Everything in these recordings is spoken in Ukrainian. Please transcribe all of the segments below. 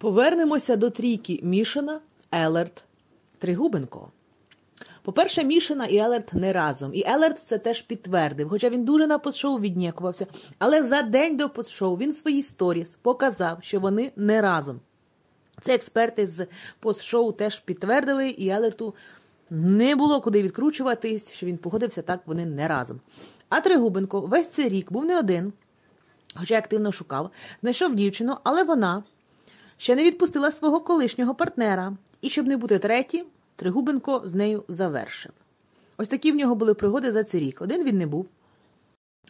Повернемося до трійки Мішина, Елерт, Тригубенко. По-перше, Мішина і Елерт не разом. І Елерт це теж підтвердив, хоча він дуже на постшоу віднікувався. Але за день до постшоу він свої своїй сторіс показав, що вони не разом. Це експерти з постшоу теж підтвердили, і Елерту не було куди відкручуватись, що він погодився так вони не разом. А Тригубенко весь цей рік був не один, хоча активно шукав, знайшов дівчину, але вона ще не відпустила свого колишнього партнера, і, щоб не бути треті, Тригубенко з нею завершив. Ось такі в нього були пригоди за цей рік. Один він не був.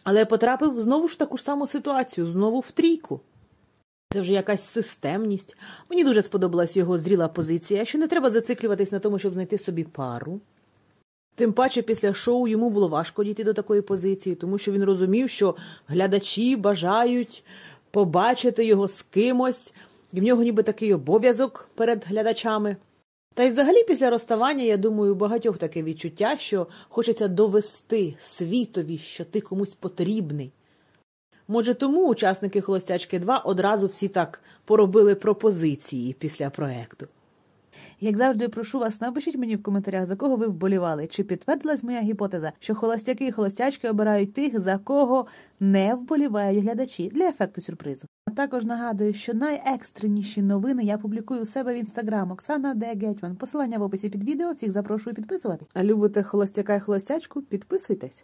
Але потрапив знову ж таку ж саму ситуацію, знову в трійку. Це вже якась системність. Мені дуже сподобалась його зріла позиція, що не треба зациклюватись на тому, щоб знайти собі пару. Тим паче після шоу йому було важко дійти до такої позиції, тому що він розумів, що глядачі бажають побачити його з кимось і в нього ніби такий обов'язок перед глядачами. Та й взагалі після розставання, я думаю, у багатьох таке відчуття, що хочеться довести світові, що ти комусь потрібний. Може, тому учасники Холостячки 2 одразу всі так поробили пропозиції після проекту. Як завжди, прошу вас, напишіть мені в коментарях, за кого ви вболівали. Чи підтвердилась моя гіпотеза, що холостяки і холостячки обирають тих, за кого не вболівають глядачі для ефекту сюрпризу? А також нагадую, що найекстреніші новини я публікую у себе в інстаграм Оксана Де Гетьман. Посилання в описі під відео. Всіх запрошую підписувати. А любите холостяка і холостячку? Підписуйтесь.